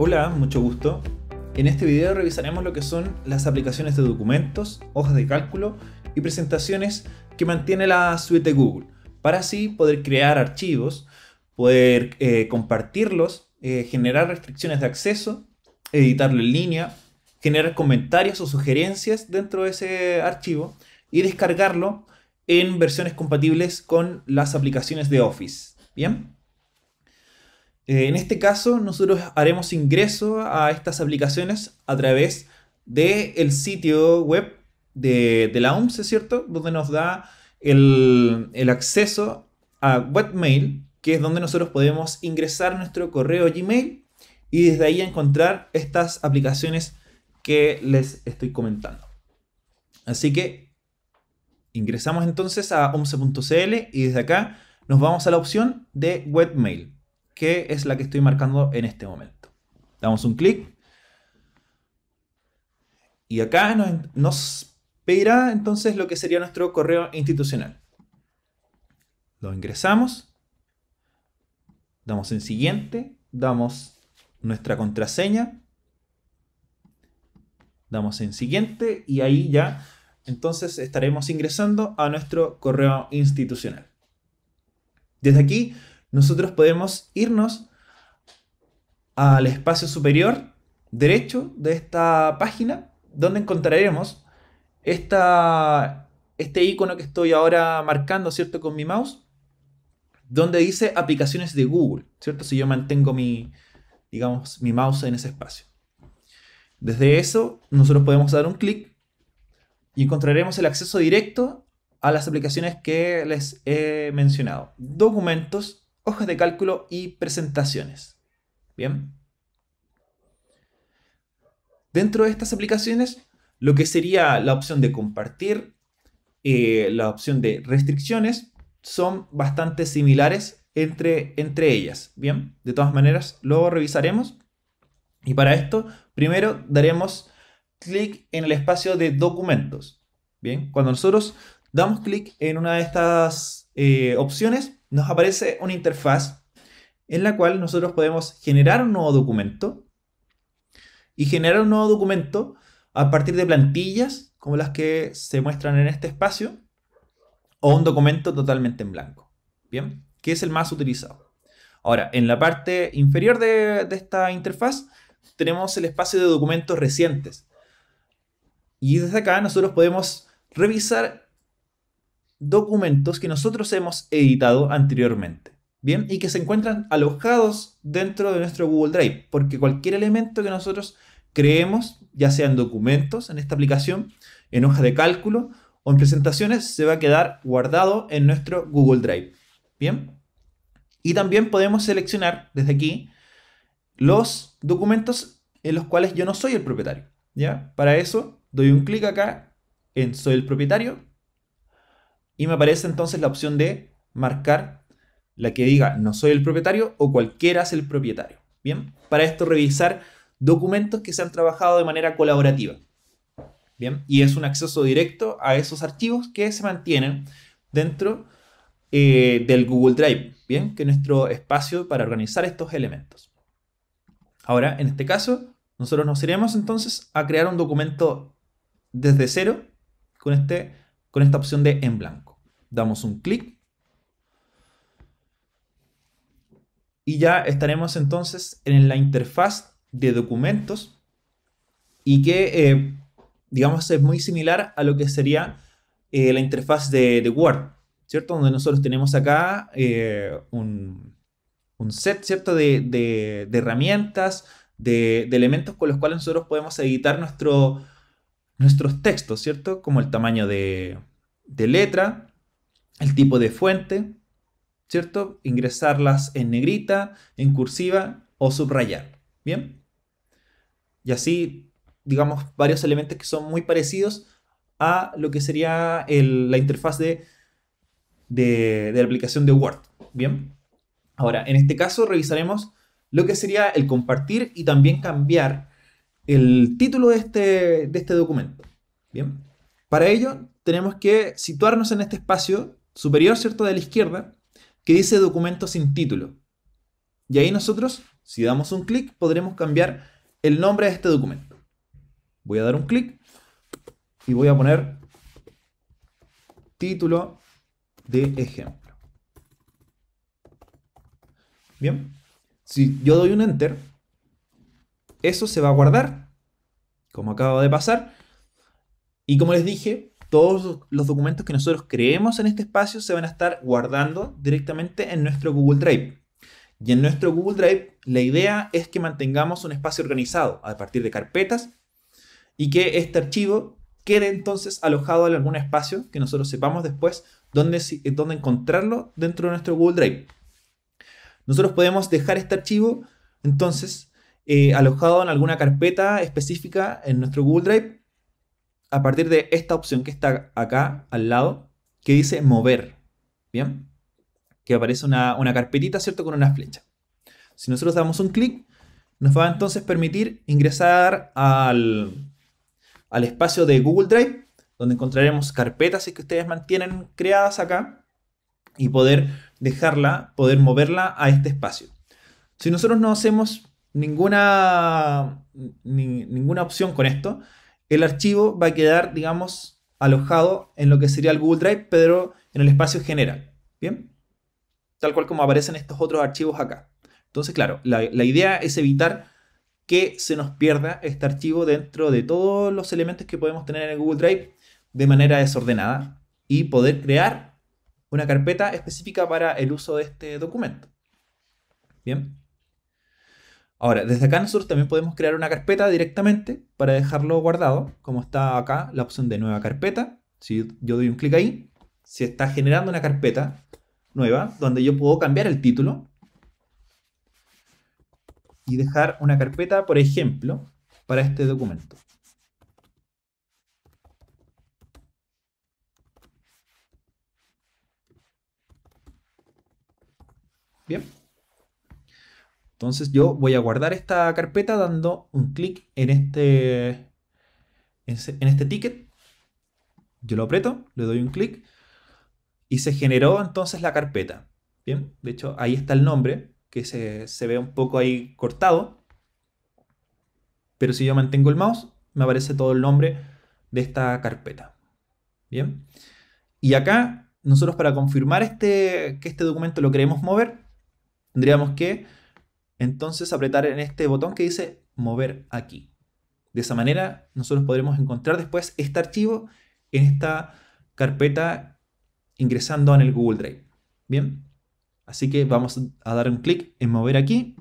Hola, mucho gusto. En este video revisaremos lo que son las aplicaciones de documentos, hojas de cálculo y presentaciones que mantiene la suite Google, para así poder crear archivos, poder eh, compartirlos, eh, generar restricciones de acceso, editarlo en línea, generar comentarios o sugerencias dentro de ese archivo y descargarlo en versiones compatibles con las aplicaciones de Office. ¿Bien? Eh, en este caso, nosotros haremos ingreso a estas aplicaciones a través del sitio web de, de, la OMS, ¿cierto? Donde nos da el, acceso a webmail, que es donde nosotros podemos ingresar nuestro correo Gmail y desde ahí encontrar estas aplicaciones que les estoy comentando. Así que ingresamos entonces a OMS.cl y desde acá nos vamos a la opción de webmail que es la que estoy marcando en este momento. Damos un clic. Y acá nos, espera pedirá entonces lo que sería nuestro correo institucional. Lo ingresamos. Damos en siguiente. Damos nuestra contraseña. Damos en siguiente y ahí ya entonces estaremos ingresando a nuestro correo institucional. Desde aquí nosotros podemos irnos al espacio superior derecho de esta página, donde encontraremos esta, este icono que estoy ahora marcando, ¿cierto? Con mi mouse, donde dice aplicaciones de Google, ¿cierto? Si yo mantengo mi, digamos, mi mouse en ese espacio. Desde eso, nosotros podemos dar un clic y encontraremos el acceso directo a las aplicaciones que les he mencionado. Documentos, hojas de cálculo y presentaciones. Bien. Dentro de estas aplicaciones, lo que sería la opción de compartir, eh, la opción de restricciones, son bastante similares entre, entre ellas. Bien, de todas maneras, luego revisaremos. Y para esto, primero daremos clic en el espacio de documentos. Bien, cuando nosotros damos clic en una de estas eh, opciones, nos aparece una interfaz en la cual nosotros podemos generar un nuevo documento y generar un nuevo documento a partir de plantillas como las que se muestran en este espacio o un documento totalmente en blanco, ¿bien? Que es el más utilizado. Ahora, en la parte inferior de, de esta interfaz tenemos el espacio de documentos recientes. Y desde acá nosotros podemos revisar documentos que nosotros hemos editado anteriormente. Bien, y que se encuentran alojados dentro de nuestro Google Drive, porque cualquier elemento que nosotros creemos, ya sean documentos en esta aplicación, en hojas de cálculo o en presentaciones, se va a quedar guardado en nuestro Google Drive. Bien, y también podemos seleccionar desde aquí los documentos en los cuales yo no soy el propietario. ¿ya? Para eso doy un clic acá en soy el propietario y me aparece entonces la opción de marcar la que diga no soy el propietario o cualquiera es el propietario. Bien, para esto revisar documentos que se han trabajado de manera colaborativa. Bien, y es un acceso directo a esos archivos que se mantienen dentro eh, del Google Drive, bien, que es nuestro espacio para organizar estos elementos. Ahora, en este caso, nosotros nos iremos entonces a crear un documento desde cero con, este, con esta opción de en blanco damos un clic y ya estaremos entonces en la interfaz de documentos y que, eh, digamos, es muy similar a lo que sería eh, la interfaz de, Word, ¿cierto? Donde nosotros tenemos acá eh, un, set, ¿cierto? De, herramientas, de, elementos con los cuales nosotros podemos editar nuestros textos, ¿cierto? Como el tamaño de, letra, el tipo de fuente, ¿cierto? Ingresarlas en negrita, en cursiva o subrayar, ¿bien? Y así, digamos, varios elementos que son muy parecidos a lo que sería la interfaz de, de, la aplicación de Word, ¿bien? Ahora, en este caso revisaremos lo que sería el compartir y también cambiar el título de este, de este documento. Bien, para ello tenemos que situarnos en este espacio superior, ¿cierto?, de la izquierda, que dice documento sin título. Y ahí nosotros, si damos un clic, podremos cambiar el nombre de este documento. Voy a dar un clic y voy a poner título de ejemplo. Bien, si yo doy un enter, eso se va a guardar, como acaba de pasar. Y como les dije, todos los documentos que nosotros creemos en este espacio se van a estar guardando directamente en nuestro Google Drive. Y en nuestro Google Drive la idea es que mantengamos un espacio organizado a partir de carpetas y que este archivo quede entonces alojado en algún espacio que nosotros sepamos después dónde, eh, dónde encontrarlo dentro de nuestro Google Drive. Nosotros podemos dejar este archivo entonces eh, alojado en alguna carpeta específica en nuestro Google Drive a partir de esta opción que está acá al lado, que dice mover, ¿bien? Que aparece una, carpetita, ¿cierto? Con una flecha. Si nosotros damos un clic, nos va a entonces permitir ingresar al, al espacio de Google Drive, donde encontraremos carpetas que ustedes mantienen creadas acá y poder dejarla, poder moverla a este espacio. Si nosotros no hacemos ninguna, ninguna opción con esto, el archivo va a quedar, digamos, alojado en lo que sería el Google Drive, pero en el espacio general. ¿Bien? Tal cual como aparecen estos otros archivos acá. Entonces, claro, la, idea es evitar que se nos pierda este archivo dentro de todos los elementos que podemos tener en el Google Drive de manera desordenada y poder crear una carpeta específica para el uso de este documento. Bien. Ahora, desde acá nosotros también podemos crear una carpeta directamente para dejarlo guardado, como está acá la opción de nueva carpeta. Si yo doy un clic ahí, se está generando una carpeta nueva donde yo puedo cambiar el título y dejar una carpeta, por ejemplo, para este documento. Bien. Entonces yo voy a guardar esta carpeta dando un clic en este, en este ticket. Yo lo aprieto, le doy un clic y se generó entonces la carpeta. Bien, de hecho ahí está el nombre que se, ve un poco ahí cortado. Pero si yo mantengo el mouse, me aparece todo el nombre de esta carpeta. Bien. Y acá, nosotros para confirmar este, que este documento lo queremos mover, tendríamos que entonces apretar en este botón que dice mover aquí. De esa manera nosotros podremos encontrar después este archivo en esta carpeta ingresando en el Google Drive. Bien, así que vamos a dar un clic en mover aquí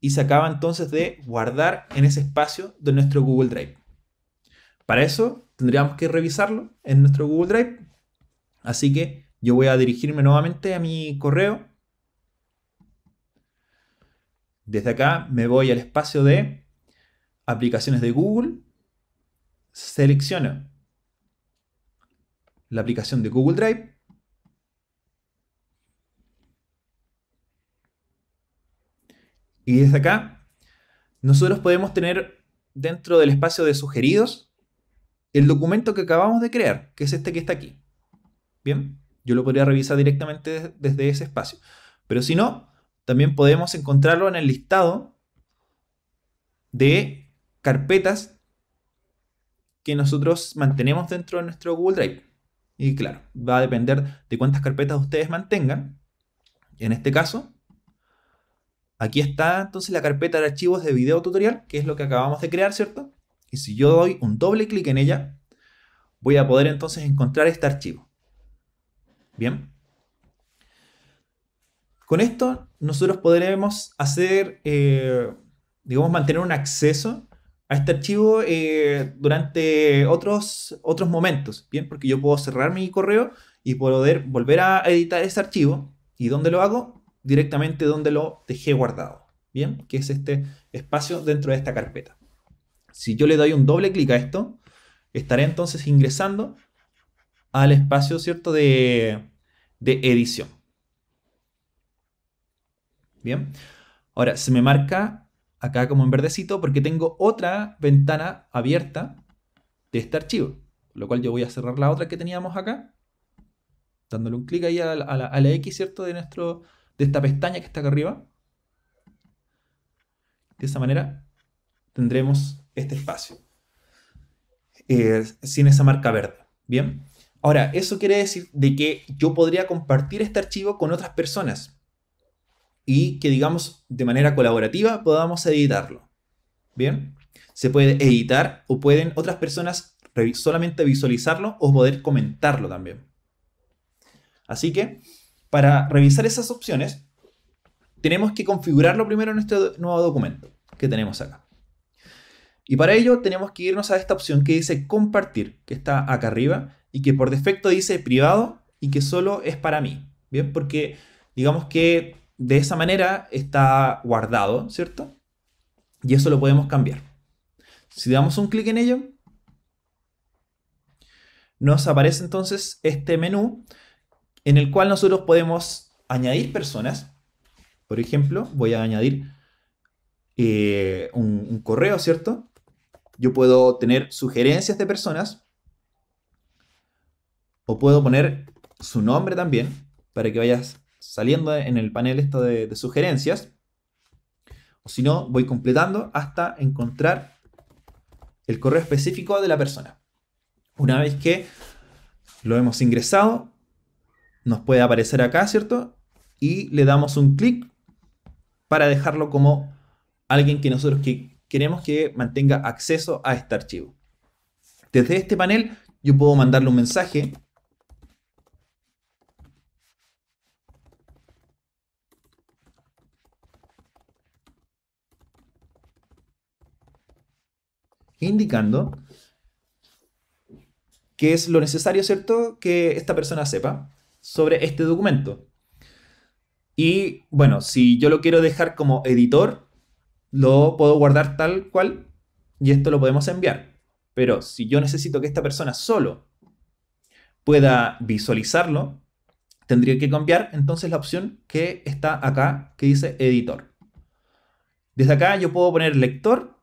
y se acaba entonces de guardar en ese espacio de nuestro Google Drive. Para eso tendríamos que revisarlo en nuestro Google Drive, así que yo voy a dirigirme nuevamente a mi correo desde acá me voy al espacio de aplicaciones de Google, selecciono la aplicación de Google Drive, y desde acá nosotros podemos tener dentro del espacio de sugeridos el documento que acabamos de crear, que es este que está aquí. Bien, yo lo podría revisar directamente desde ese espacio. Pero si no, también podemos encontrarlo en el listado de carpetas que nosotros mantenemos dentro de nuestro Google Drive. Y claro, va a depender de cuántas carpetas ustedes mantengan. En este caso, aquí está entonces la carpeta de archivos de video tutorial, que es lo que acabamos de crear, ¿cierto? Y si yo doy un doble clic en ella, voy a poder entonces encontrar este archivo. Bien. Con esto nosotros podremos hacer, eh, digamos, mantener un acceso a este archivo eh, durante otros, otros momentos, ¿bien? Porque yo puedo cerrar mi correo y poder volver a editar ese archivo. ¿Y dónde lo hago? Directamente donde lo dejé guardado, ¿bien? Que es este espacio dentro de esta carpeta. Si yo le doy un doble clic a esto, estaré entonces ingresando al espacio, ¿cierto?, de edición. Bien. Ahora, se me marca acá como en verdecito porque tengo otra ventana abierta de este archivo. Lo cual yo voy a cerrar la otra que teníamos acá, dándole un clic ahí a la, X, ¿cierto? De, nuestro, de esta pestaña que está acá arriba. De esa manera tendremos este espacio. Eh, sin esa marca verde. Bien. Ahora, eso quiere decir de que yo podría compartir este archivo con otras personas y que digamos de manera colaborativa podamos editarlo. ¿Bien? Se puede editar o pueden otras personas solamente visualizarlo o poder comentarlo también. Así que para revisar esas opciones tenemos que configurarlo primero en este nuevo documento que tenemos acá. Y para ello tenemos que irnos a esta opción que dice compartir, que está acá arriba y que por defecto dice privado y que solo es para mí. Bien, porque digamos que de esa manera está guardado, ¿cierto? Y eso lo podemos cambiar. Si damos un clic en ello, nos aparece entonces este menú en el cual nosotros podemos añadir personas. Por ejemplo, voy a añadir eh, un, un correo, ¿cierto? Yo puedo tener sugerencias de personas. O puedo poner su nombre también para que vayas saliendo en el panel esto de, sugerencias. O si no, voy completando hasta encontrar el correo específico de la persona. Una vez que lo hemos ingresado, nos puede aparecer acá, ¿cierto? Y le damos un clic para dejarlo como alguien que nosotros que queremos que mantenga acceso a este archivo. Desde este panel yo puedo mandarle un mensaje indicando que es lo necesario, ¿cierto?, que esta persona sepa sobre este documento. Y bueno, si yo lo quiero dejar como editor, lo puedo guardar tal cual y esto lo podemos enviar. Pero si yo necesito que esta persona solo pueda visualizarlo, tendría que cambiar entonces la opción que está acá, que dice editor. Desde acá yo puedo poner lector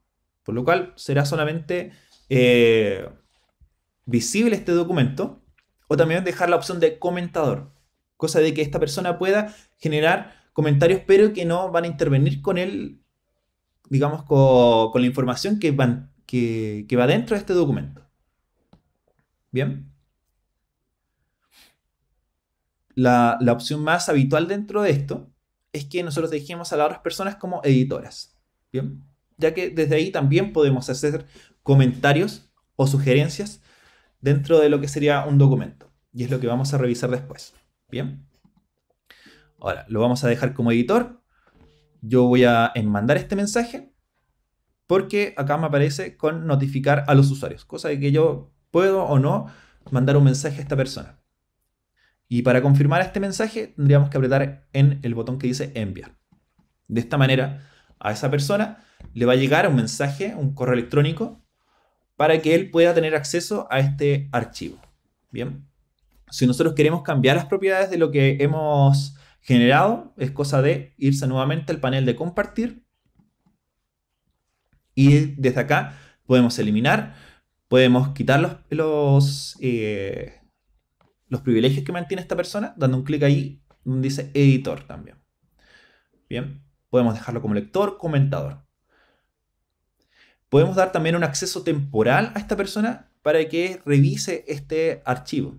por lo cual será solamente eh, visible este documento o también dejar la opción de comentador, cosa de que esta persona pueda generar comentarios pero que no van a intervenir con él, digamos, con, la información que, van, que, va dentro de este documento. Bien. La, la, opción más habitual dentro de esto es que nosotros dejemos a las otras personas como editoras. Bien ya que desde ahí también podemos hacer comentarios o sugerencias dentro de lo que sería un documento. Y es lo que vamos a revisar después. Bien. Ahora, lo vamos a dejar como editor. Yo voy a mandar este mensaje porque acá me aparece con notificar a los usuarios, cosa de que yo puedo o no mandar un mensaje a esta persona. Y para confirmar este mensaje tendríamos que apretar en el botón que dice enviar. De esta manera, a esa persona le va a llegar un mensaje, un correo electrónico, para que él pueda tener acceso a este archivo. Bien, si nosotros queremos cambiar las propiedades de lo que hemos generado, es cosa de irse nuevamente al panel de compartir y desde acá podemos eliminar, podemos quitar los, eh, privilegios que mantiene esta persona, dando un clic ahí donde dice editor también. Bien, podemos dejarlo como lector, comentador podemos dar también un acceso temporal a esta persona para que revise este archivo.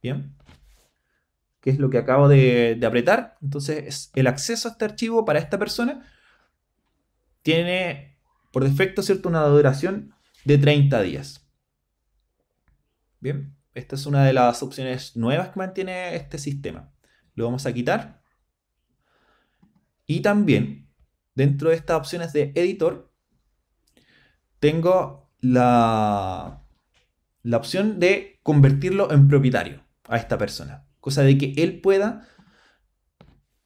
Bien. ¿Qué es lo que acabo de, apretar? Entonces, el acceso a este archivo para esta persona tiene por defecto, ¿cierto? Una duración de 30 días. Bien, esta es una de las opciones nuevas que mantiene este sistema. Lo vamos a quitar. Y también, dentro de estas opciones de editor, tengo la, la opción de convertirlo en propietario a esta persona. Cosa de que él pueda,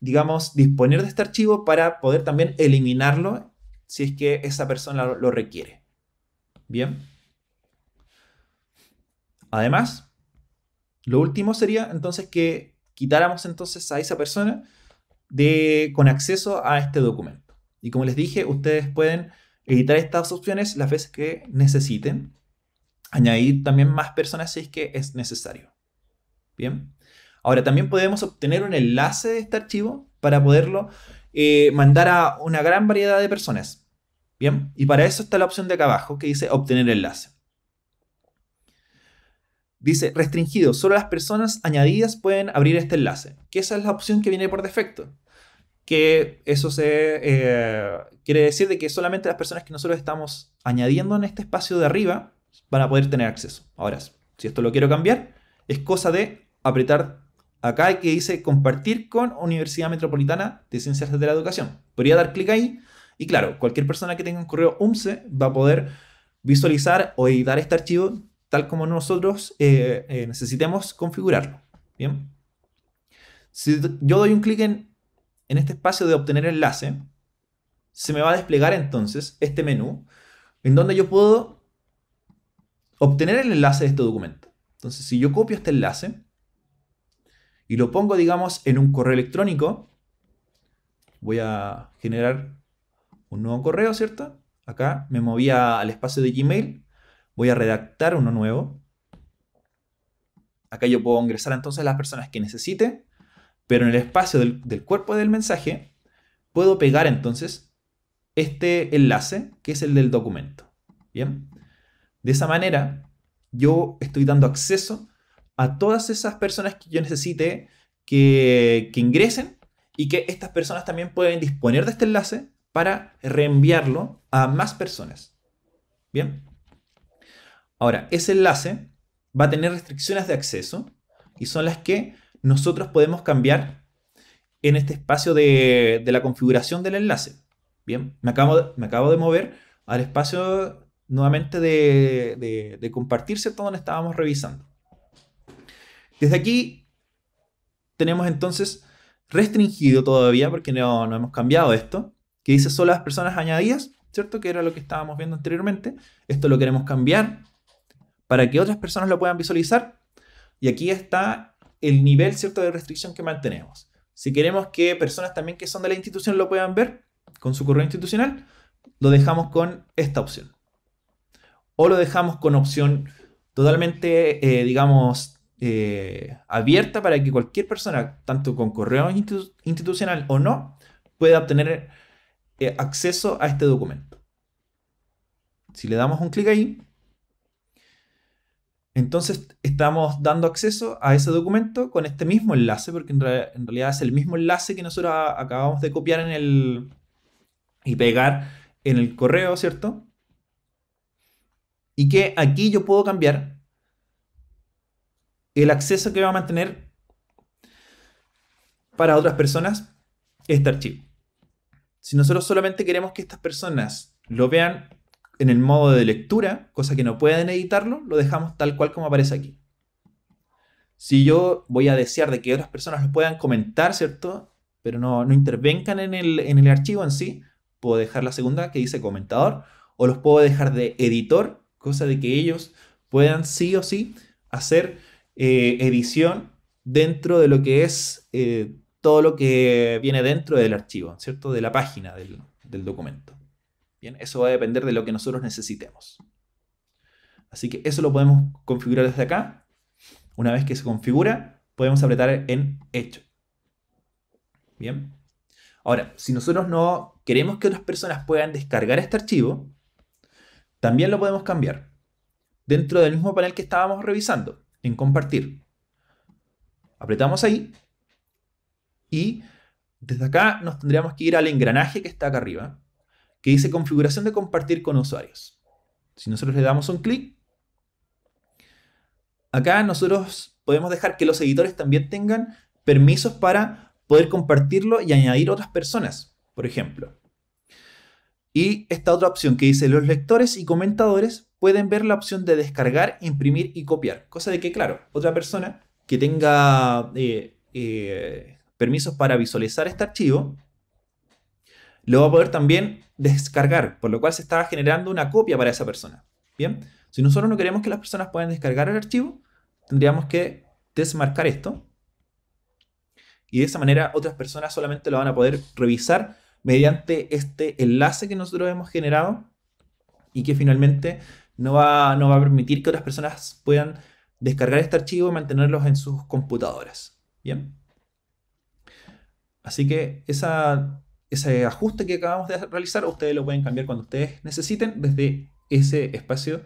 digamos, disponer de este archivo para poder también eliminarlo si es que esa persona lo, requiere. Bien. Además, lo último sería entonces que quitáramos entonces a esa persona de, con acceso a este documento. Y como les dije, ustedes pueden Editar estas opciones las veces que necesiten. Añadir también más personas si es que es necesario. Bien. Ahora también podemos obtener un enlace de este archivo para poderlo eh, mandar a una gran variedad de personas. Bien. Y para eso está la opción de acá abajo que dice obtener enlace. Dice restringido, solo las personas añadidas pueden abrir este enlace, que esa es la opción que viene por defecto que eso se eh, quiere decir de que solamente las personas que nosotros estamos añadiendo en este espacio de arriba van a poder tener acceso. Ahora, si esto lo quiero cambiar, es cosa de apretar acá que dice compartir con Universidad Metropolitana de Ciencias de la Educación. Podría dar clic ahí y claro, cualquier persona que tenga un correo UMSE va a poder visualizar o editar este archivo tal como nosotros eh, eh, necesitemos configurarlo. Bien. Si yo doy un clic en en este espacio de obtener enlace, se me va a desplegar entonces este menú en donde yo puedo obtener el enlace de este documento. Entonces, si yo copio este enlace y lo pongo, digamos, en un correo electrónico, voy a generar un nuevo correo, ¿cierto? Acá me moví al espacio de Gmail, voy a redactar uno nuevo. Acá yo puedo ingresar entonces a las personas que necesite pero en el espacio del, cuerpo del mensaje puedo pegar entonces este enlace que es el del documento. ¿Bien? De esa manera yo estoy dando acceso a todas esas personas que yo necesite que, que ingresen y que estas personas también pueden disponer de este enlace para reenviarlo a más personas. ¿Bien? Ahora, ese enlace va a tener restricciones de acceso y son las que nosotros podemos cambiar en este espacio de, la configuración del enlace. Bien, me acabo, de, me acabo de mover al espacio nuevamente de, de, de compartir, ¿cierto? Donde estábamos revisando. Desde aquí tenemos entonces restringido todavía, porque no, no, hemos cambiado esto, que dice solo las personas añadidas, ¿cierto? Que era lo que estábamos viendo anteriormente. Esto lo queremos cambiar para que otras personas lo puedan visualizar. Y aquí está el nivel cierto de restricción que mantenemos. Si queremos que personas también que son de la institución lo puedan ver con su correo institucional, lo dejamos con esta opción. O lo dejamos con opción totalmente, eh, digamos, eh, abierta para que cualquier persona, tanto con correo institucional o no, pueda obtener eh, acceso a este documento. Si le damos un clic ahí, entonces estamos dando acceso a ese documento con este mismo enlace, porque en, realidad es el mismo enlace que nosotros acabamos de copiar en el, y pegar en el correo, ¿cierto? Y que aquí yo puedo cambiar el acceso que va a mantener para otras personas este archivo. Si nosotros solamente queremos que estas personas lo vean en el modo de lectura, cosa que no pueden editarlo, lo dejamos tal cual como aparece aquí. Si yo voy a desear de que otras personas lo puedan comentar, ¿cierto? Pero no, no intervengan en el, archivo en sí, puedo dejar la segunda que dice comentador, o los puedo dejar de editor, cosa de que ellos puedan sí o sí hacer eh, edición dentro de lo que es eh, todo lo que viene dentro del archivo, ¿cierto? De la página del documento. Bien, eso va a depender de lo que nosotros necesitemos. Así que eso lo podemos configurar desde acá. Una vez que se configura, podemos apretar en hecho. Bien. Ahora, si nosotros no queremos que otras personas puedan descargar este archivo, también lo podemos cambiar. Dentro del mismo panel que estábamos revisando, en compartir. Apretamos ahí y desde acá nos tendríamos que ir al engranaje que está acá arriba que dice configuración de compartir con usuarios. Si nosotros le damos un clic, acá nosotros podemos dejar que los editores también tengan permisos para poder compartirlo y añadir otras personas, por ejemplo. Y esta otra opción que dice los lectores y comentadores pueden ver la opción de descargar, imprimir y copiar. Cosa de que, claro, otra persona que tenga eh, eh, permisos para visualizar este archivo lo va a poder también descargar, por lo cual se estaba generando una copia para esa persona. Bien, si nosotros no queremos que las personas puedan descargar el archivo, tendríamos que desmarcar esto. Y de esa manera otras personas solamente lo van a poder revisar mediante este enlace que nosotros hemos generado y que finalmente no va, va a permitir que otras personas puedan descargar este archivo y mantenerlos en sus computadoras. Bien. Así que esa ese ajuste que acabamos de realizar, ustedes lo pueden cambiar cuando ustedes necesiten desde ese espacio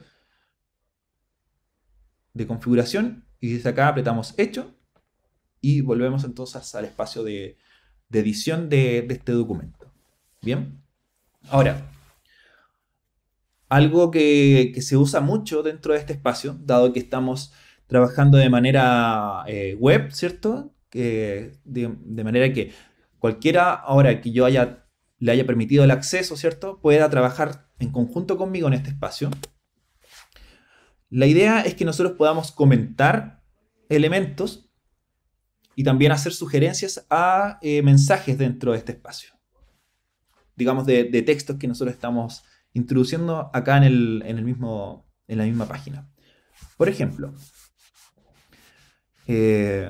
de configuración y desde acá apretamos hecho y volvemos entonces al espacio de, edición de, este documento. Bien, ahora, algo que, se usa mucho dentro de este espacio, dado que estamos trabajando de manera eh, web, ¿cierto? Que, de manera que cualquiera ahora que yo haya, le haya permitido el acceso, ¿cierto? Pueda trabajar en conjunto conmigo en este espacio. La idea es que nosotros podamos comentar elementos y también hacer sugerencias a eh, mensajes dentro de este espacio. Digamos, de, textos que nosotros estamos introduciendo acá en, el, mismo, en la misma página. Por ejemplo, eh,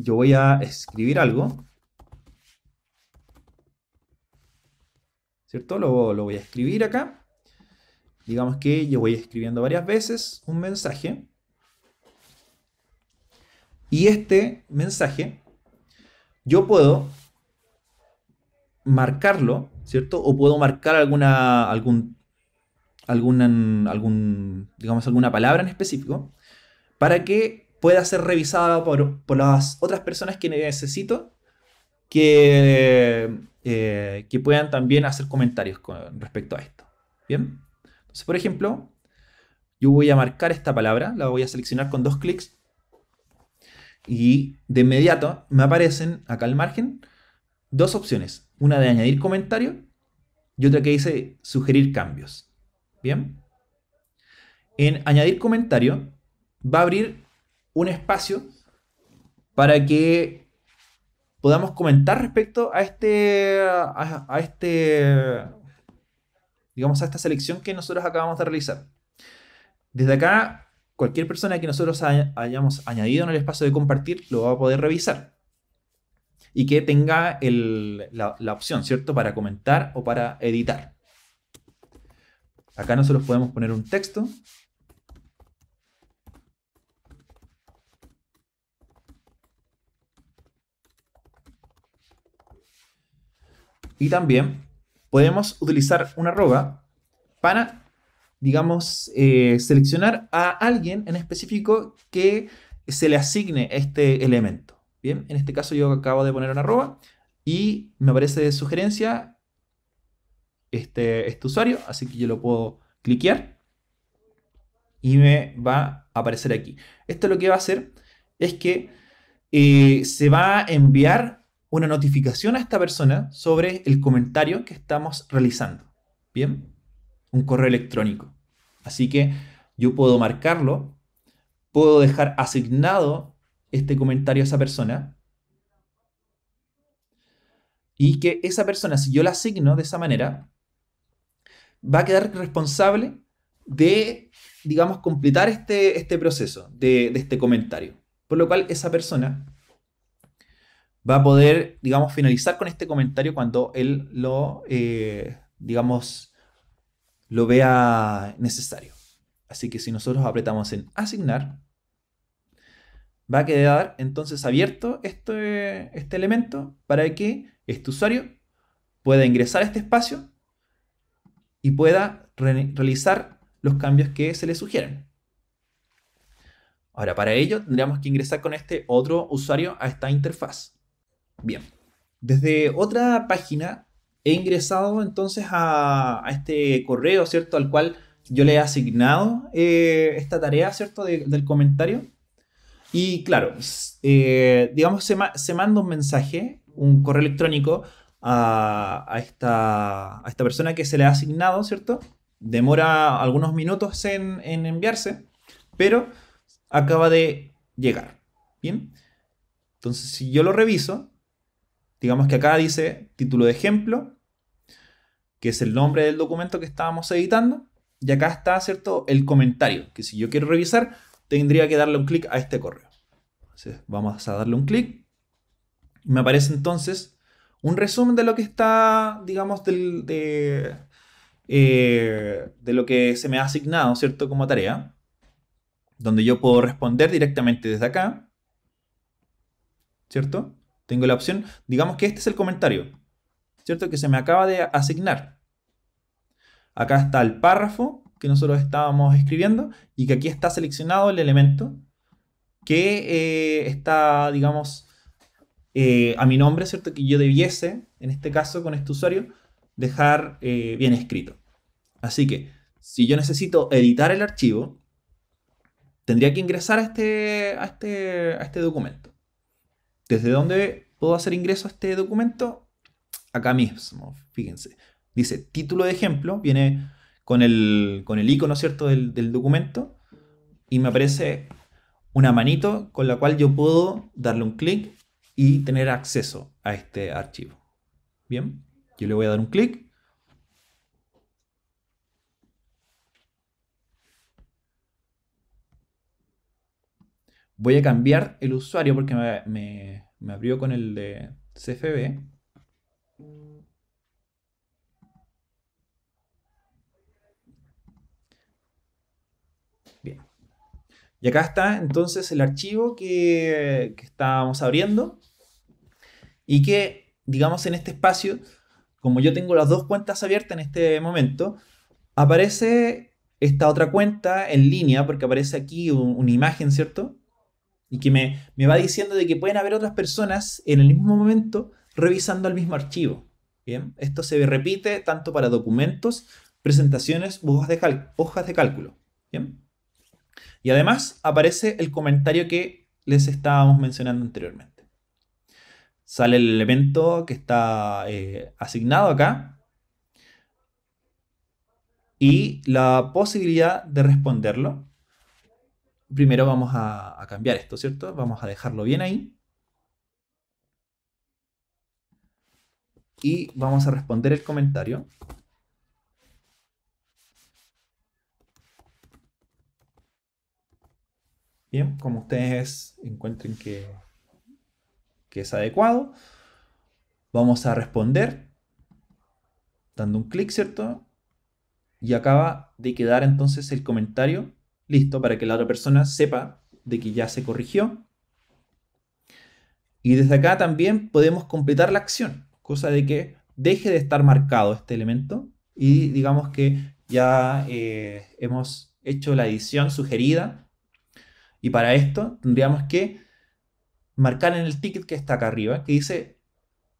yo voy a escribir algo. ¿Cierto? Lo, voy a escribir acá. Digamos que yo voy escribiendo varias veces un mensaje. Y este mensaje yo puedo marcarlo, ¿cierto? O puedo marcar alguna, algún, alguna, algún, digamos, alguna palabra en específico para que pueda ser revisada por, las otras personas que necesito que, eh, que puedan también hacer comentarios con respecto a esto. Bien, entonces, por ejemplo, yo voy a marcar esta palabra, la voy a seleccionar con dos clics y de inmediato me aparecen acá al margen dos opciones, una de añadir comentario y otra que dice sugerir cambios. Bien, en añadir comentario va a abrir un espacio para que podamos comentar respecto a este, a, este, digamos, a esta selección que nosotros acabamos de realizar. Desde acá, cualquier persona que nosotros hayamos añadido en el espacio de compartir lo va a poder revisar y que tenga la, la, opción, ¿cierto?, para comentar o para editar. Acá nosotros podemos poner un texto Y también podemos utilizar una arroba para, digamos, eh, seleccionar a alguien en específico que se le asigne este elemento. Bien, en este caso yo acabo de poner una arroba y me aparece de sugerencia este, este usuario, así que yo lo puedo cliquear y me va a aparecer aquí. Esto lo que va a hacer es que eh, se va a enviar una notificación a esta persona sobre el comentario que estamos realizando. ¿Bien? Un correo electrónico. Así que yo puedo marcarlo, puedo dejar asignado este comentario a esa persona y que esa persona, si yo la asigno de esa manera, va a quedar responsable de, digamos, completar este, este proceso, de, de este comentario. Por lo cual esa persona va a poder, digamos, finalizar con este comentario cuando él lo, eh, digamos, lo vea necesario. Así que si nosotros apretamos en asignar, va a quedar entonces abierto este, este elemento para que este usuario pueda ingresar a este espacio y pueda realizar los cambios que se le sugieren. Ahora, para ello tendríamos que ingresar con este otro usuario a esta interfaz. Bien, desde otra página he ingresado entonces a, este correo, ¿cierto? Al cual yo le he asignado eh, esta tarea, ¿cierto? del comentario. Y claro, eh, digamos, se, manda un mensaje, un correo electrónico a, a, esta, persona que se le ha asignado, ¿cierto? Demora algunos minutos en enviarse, pero acaba de llegar. Bien. Entonces, si yo lo reviso, Digamos que acá dice título de ejemplo, que es el nombre del documento que estábamos editando. Y acá está, ¿cierto? El comentario, que si yo quiero revisar, tendría que darle un clic a este correo. vamos a darle un clic. Me aparece entonces un resumen de lo que está, digamos, de, eh, de lo que se me ha asignado, ¿cierto? Como tarea, donde yo puedo responder directamente desde acá, ¿cierto? Tengo la opción, digamos que este es el comentario, ¿cierto? Que se me acaba de asignar. Acá está el párrafo que nosotros estábamos escribiendo y que aquí está seleccionado el elemento que eh, está, digamos, eh, a mi nombre, ¿cierto? Que yo debiese, en este caso con este usuario, dejar eh, bien escrito. Así que, si yo necesito editar el archivo, tendría que ingresar a este, a este, a este documento. ¿Desde dónde puedo hacer ingreso a este documento? Acá mismo, fíjense. Dice título de ejemplo, viene con el, con el icono ¿cierto? Del, del documento y me aparece una manito con la cual yo puedo darle un clic y tener acceso a este archivo. Bien, yo le voy a dar un clic voy a cambiar el usuario porque me, abrió con el de CFB. Bien. Y acá está entonces el archivo que, estábamos abriendo y que, digamos, en este espacio, como yo tengo las dos cuentas abiertas en este momento, aparece esta otra cuenta en línea porque aparece aquí una imagen, ¿cierto? y que me, va diciendo de que pueden haber otras personas en el mismo momento revisando el mismo archivo. Bien, esto se repite tanto para documentos, presentaciones hojas de, cálculo. Y además aparece el comentario que les estábamos mencionando anteriormente. Sale el elemento que está eh, asignado acá y la posibilidad de responderlo primero vamos a, cambiar esto, ¿cierto? Vamos a dejarlo bien ahí. Y vamos a responder el comentario. Bien, como ustedes encuentren que, es adecuado, vamos a responder dando un clic, ¿cierto? Y acaba de quedar entonces el comentario listo, para que la otra persona sepa de que ya se corrigió. Y desde acá también podemos completar la acción, cosa de que deje de estar marcado este elemento y digamos que ya eh, hemos hecho la edición sugerida y para esto tendríamos que marcar en el ticket que está acá arriba, que dice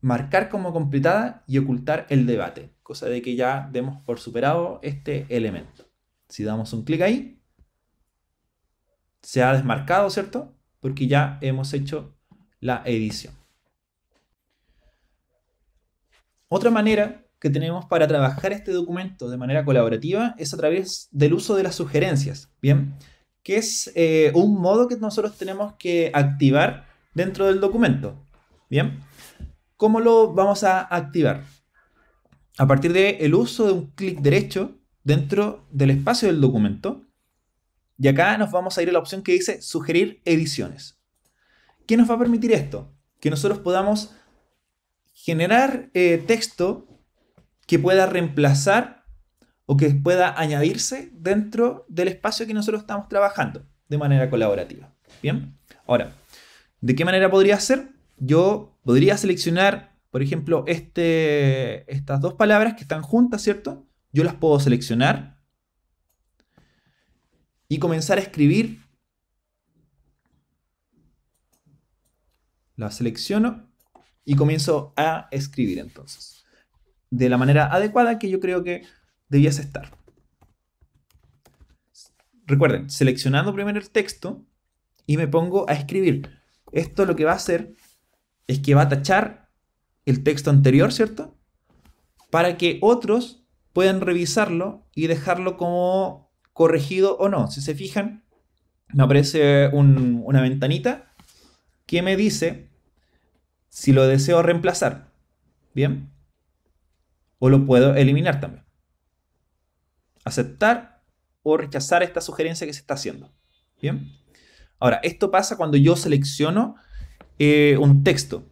marcar como completada y ocultar el debate, cosa de que ya demos por superado este elemento. Si damos un clic ahí, se ha desmarcado, ¿cierto? Porque ya hemos hecho la edición. Otra manera que tenemos para trabajar este documento de manera colaborativa es a través del uso de las sugerencias, ¿bien? Que es eh, un modo que nosotros tenemos que activar dentro del documento, ¿bien? ¿Cómo lo vamos a activar? A partir del uso de un clic derecho dentro del espacio del documento, y acá mm. nos vamos a ir a la opción que dice sugerir ediciones. ¿Qué nos va a permitir esto? Que nosotros podamos generar eh, texto que pueda reemplazar o que pueda añadirse dentro del espacio que nosotros estamos trabajando de manera colaborativa. Bien, ahora, ¿de qué manera podría hacer? Yo podría seleccionar, por ejemplo, este, estas dos palabras que están juntas, ¿cierto? Yo las puedo seleccionar y comenzar a escribir. La selecciono y comienzo a escribir entonces. De la manera adecuada que yo creo que debías estar. Recuerden, seleccionando primero el texto y me pongo a escribir. Esto lo que va a hacer es que va a tachar el texto anterior, ¿cierto? Para que otros puedan revisarlo y dejarlo como corregido o no. Si se fijan, me aparece una ventanita que me dice si lo deseo reemplazar. Bien. O lo puedo eliminar también. Aceptar o rechazar esta sugerencia que se está haciendo. Bien. Ahora, esto pasa cuando yo selecciono eh, un texto.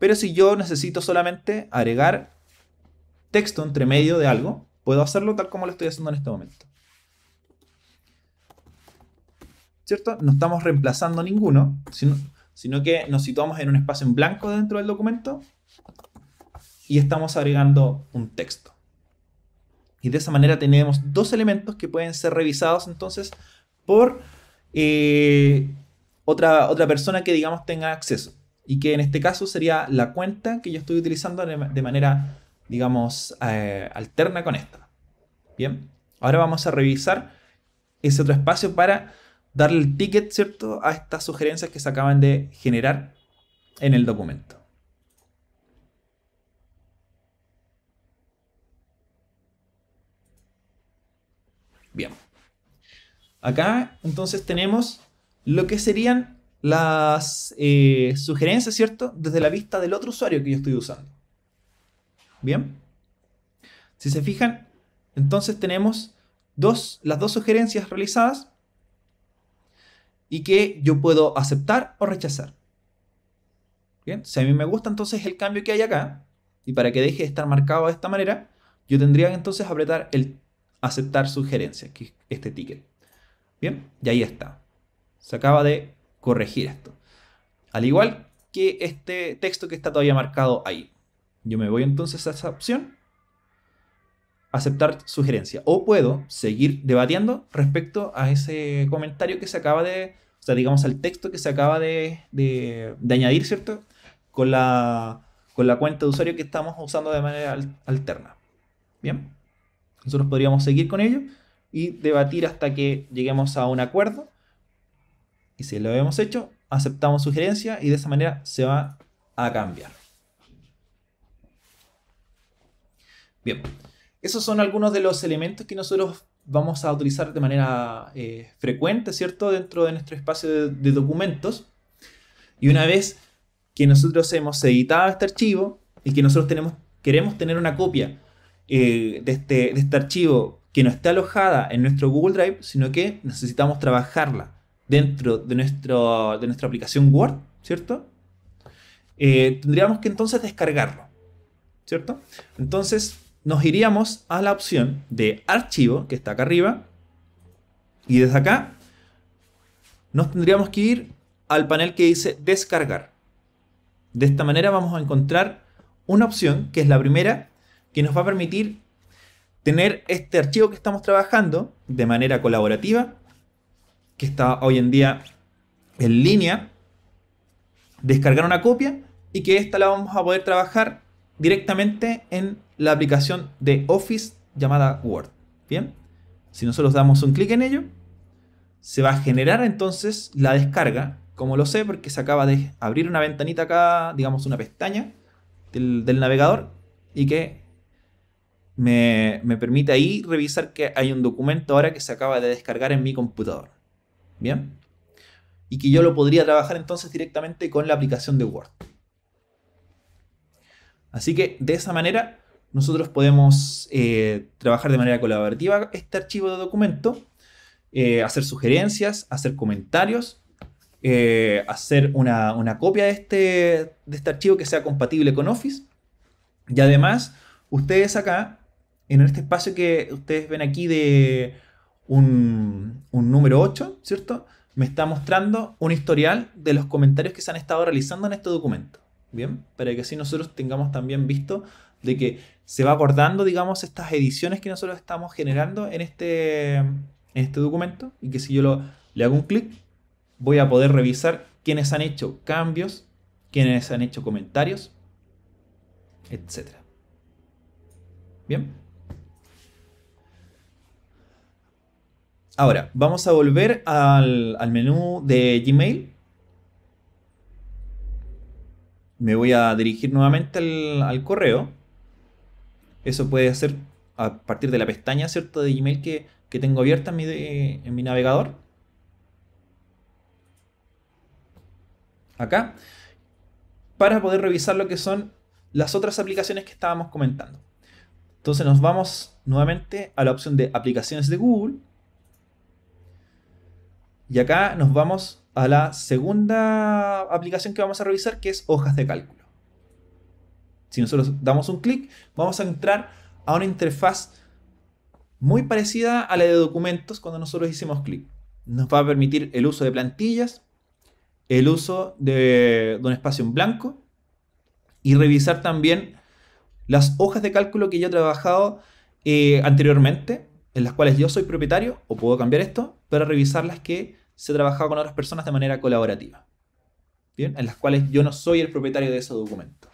Pero si yo necesito solamente agregar texto entre medio de algo, puedo hacerlo tal como lo estoy haciendo en este momento. ¿cierto? No estamos reemplazando ninguno, sino, que nos situamos en un espacio en blanco dentro del documento y estamos agregando un texto. Y de esa manera tenemos dos elementos que pueden ser revisados entonces por eh, otra, otra persona que digamos tenga acceso. Y que en este caso sería la cuenta que yo estoy utilizando de manera, digamos, eh, alterna con esta. Bien, ahora vamos a revisar ese otro espacio para darle el ticket, ¿cierto?, a estas sugerencias que se acaban de generar en el documento. Bien. Acá entonces tenemos lo que serían las eh, sugerencias, ¿cierto? Desde la vista del otro usuario que yo estoy usando. Bien. Si se fijan, entonces tenemos dos, las dos sugerencias realizadas y que yo puedo aceptar o rechazar. Bien, si a mí me gusta entonces el cambio que hay acá, y para que deje de estar marcado de esta manera, yo tendría que entonces apretar el aceptar sugerencias, que es este ticket. Bien, y ahí está. Se acaba de corregir esto. Al igual que este texto que está todavía marcado ahí. Yo me voy entonces a esa opción aceptar sugerencia o puedo seguir debatiendo respecto a ese comentario que se acaba de, o sea, digamos al texto que se acaba de, añadir, ¿cierto? Con la, con la cuenta de usuario que estamos usando de manera alterna. Bien, nosotros podríamos seguir con ello y debatir hasta que lleguemos a un acuerdo. Y si lo hemos hecho, aceptamos sugerencia y de esa manera se va a cambiar. Bien. Esos son algunos de los elementos que nosotros vamos a utilizar de manera eh, frecuente, ¿cierto? Dentro de nuestro espacio de, documentos. Y una vez que nosotros hemos editado este archivo y que nosotros tenemos, queremos tener una copia eh, este, de, este, archivo que no esté alojada en nuestro Google Drive, sino que necesitamos trabajarla dentro de, nuestro, nuestra aplicación Word, ¿cierto? Eh, tendríamos que entonces descargarlo, ¿cierto? Entonces, nos iríamos a la opción de archivo, que está acá arriba, y desde acá nos tendríamos que ir al panel que dice descargar. De esta manera vamos a encontrar una opción, que es la primera, que nos va a permitir tener este archivo que estamos trabajando de manera colaborativa, que está hoy en día en línea, descargar una copia y que esta la vamos a poder trabajar directamente en la aplicación de Office llamada Word. Bien, si nosotros damos un clic en ello, se va a generar entonces la descarga, como lo sé, porque se acaba de abrir una ventanita acá, digamos una pestaña del, navegador, y que me, me, permite ahí revisar que hay un documento ahora que se acaba de descargar en mi computador. Bien, y que yo lo podría trabajar entonces directamente con la aplicación de Word. Así que de esa manera nosotros podemos eh, trabajar de manera colaborativa este archivo de documento, eh, hacer sugerencias, hacer comentarios, eh, hacer una, copia de este, de este archivo que sea compatible con Office. Y además, ustedes acá, en este espacio que ustedes ven aquí de un, un número 8, ¿cierto? Me está mostrando un historial de los comentarios que se han estado realizando en este documento. Bien, para que así nosotros tengamos también visto de que se va acordando, digamos, estas ediciones que nosotros estamos generando en este, en este documento y que si yo lo, le hago un clic, voy a poder revisar quiénes han hecho cambios, quiénes han hecho comentarios, etc. Bien. Ahora, vamos a volver al, menú de Gmail me voy a dirigir nuevamente al, al, correo eso puede hacer a partir de la pestaña, ¿cierto? De Gmail que, tengo abierta en mi, en mi navegador. Acá. Para poder revisar lo que son las otras aplicaciones que estábamos comentando. Entonces nos vamos nuevamente a la opción de aplicaciones de Google. Y acá nos vamos a la segunda aplicación que vamos a revisar, que es hojas de cálculo. Si nosotros damos un clic, vamos a entrar a una interfaz muy parecida a la de documentos cuando nosotros hicimos clic. Nos va a permitir el uso de plantillas, el uso de, un espacio en blanco y revisar también las hojas de cálculo que yo he trabajado eh, anteriormente, en las cuales yo soy propietario o puedo cambiar esto, para revisar las que se trabajado con otras personas de manera colaborativa, ¿bien? en las cuales yo no soy el propietario de esos documentos.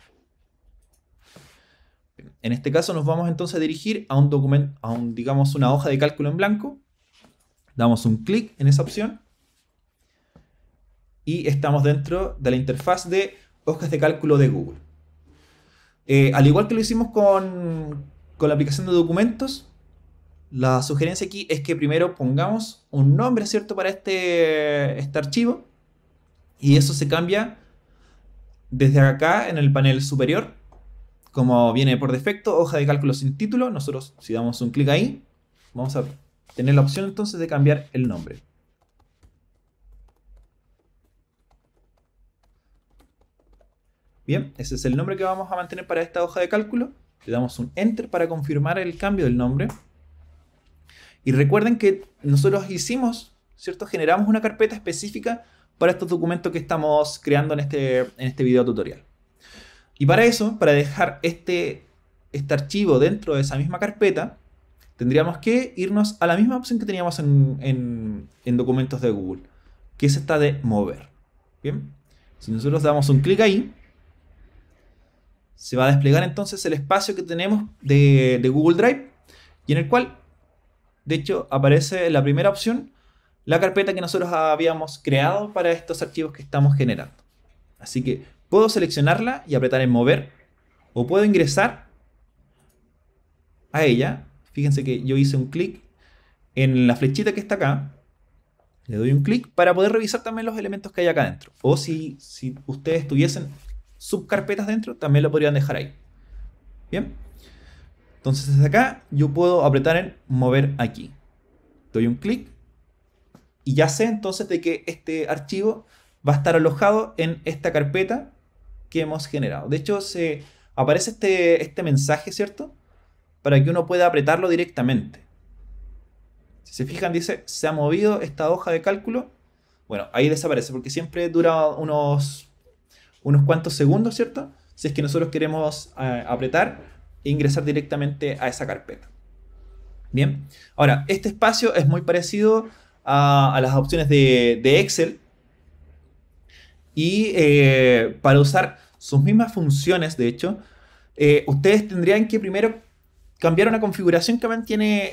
En este caso nos vamos entonces a dirigir a un documento, a un, digamos, una hoja de cálculo en blanco. Damos un clic en esa opción. Y estamos dentro de la interfaz de hojas de cálculo de Google. Eh, al igual que lo hicimos con, la aplicación de documentos, la sugerencia aquí es que primero pongamos un nombre, ¿cierto?, para este, este archivo. Y eso se cambia desde acá en el panel superior como viene por defecto, hoja de cálculo sin título, nosotros si damos un clic ahí, vamos a tener la opción entonces de cambiar el nombre. Bien, ese es el nombre que vamos a mantener para esta hoja de cálculo. Le damos un Enter para confirmar el cambio del nombre. Y recuerden que nosotros hicimos, ¿cierto? Generamos una carpeta específica para estos documentos que estamos creando en este, en este video tutorial. Y para eso, para dejar este, este archivo dentro de esa misma carpeta, tendríamos que irnos a la misma opción que teníamos en, documentos de Google, que es esta de mover. Bien, si nosotros damos un clic ahí, se va a desplegar entonces el espacio que tenemos de, de, Google Drive y en el cual, de hecho, aparece la primera opción, la carpeta que nosotros habíamos creado para estos archivos que estamos generando. Así que Puedo seleccionarla y apretar en mover. O puedo ingresar a ella. Fíjense que yo hice un clic en la flechita que está acá. Le doy un clic para poder revisar también los elementos que hay acá dentro. O si, si ustedes tuviesen subcarpetas dentro, también lo podrían dejar ahí. Bien. Entonces desde acá yo puedo apretar en mover aquí. Doy un clic y ya sé entonces de que este archivo va a estar alojado en esta carpeta que hemos generado. De hecho, se aparece este, este mensaje, ¿cierto? Para que uno pueda apretarlo directamente. Si se fijan, dice, se ha movido esta hoja de cálculo. Bueno, ahí desaparece, porque siempre dura unos, unos cuantos segundos, ¿cierto? Si es que nosotros queremos eh, apretar e ingresar directamente a esa carpeta. Bien, ahora, este espacio es muy parecido a, las opciones de, Excel. Y eh, para usar sus mismas funciones, de hecho, eh, ustedes tendrían que primero cambiar una configuración que mantiene